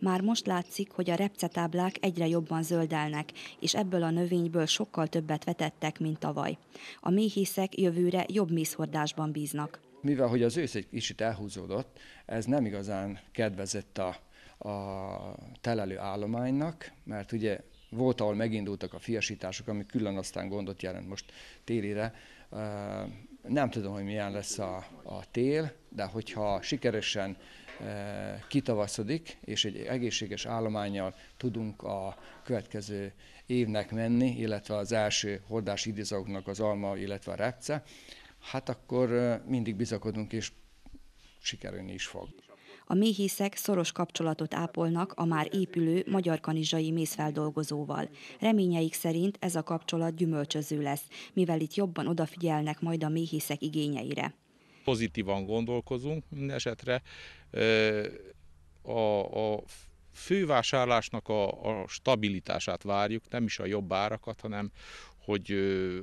Már most látszik, hogy a repcetáblák egyre jobban zöldelnek, és ebből a növényből sokkal többet vetettek, mint tavaly. A méhészek jövőre jobb mészhordásban bíznak. Mivel hogy az ősz egy kicsit elhúzódott, ez nem igazán kedvezett a, a telelő állománynak, mert ugye volt, ahol megindultak a fiasítások, ami külön aztán gondot jelent most télire. Nem tudom, hogy milyen lesz a, a tél, de hogyha sikeresen Eh, kitavaszodik, és egy egészséges állományjal tudunk a következő évnek menni, illetve az első hordás időszaknak az alma, illetve a repce, hát akkor eh, mindig bizakodunk, és sikerülni is fog. A méhészek szoros kapcsolatot ápolnak a már épülő magyar kanizsai mészfeldolgozóval. Reményeik szerint ez a kapcsolat gyümölcsöző lesz, mivel itt jobban odafigyelnek majd a méhészek igényeire pozitívan gondolkozunk minden esetre. A, a fővásárlásnak a, a stabilitását várjuk, nem is a jobb árakat, hanem hogy,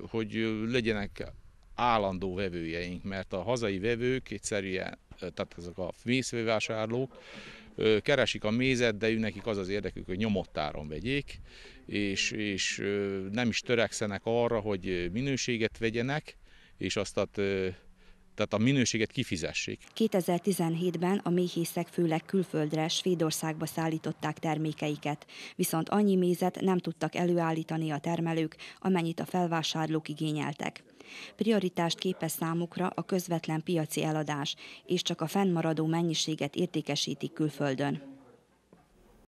hogy legyenek állandó vevőjeink, mert a hazai vevők egyszerűen, tehát ezek a mészvevásárlók, keresik a mézet, de ő nekik az az érdekük, hogy nyomottáron vegyék, és, és nem is törekszenek arra, hogy minőséget vegyenek, és azt tehát a minőséget kifizessék. 2017-ben a méhészek főleg külföldre, Svédországba szállították termékeiket, viszont annyi mézet nem tudtak előállítani a termelők, amennyit a felvásárlók igényeltek. Prioritást képez számukra a közvetlen piaci eladás, és csak a fennmaradó mennyiséget értékesítik külföldön.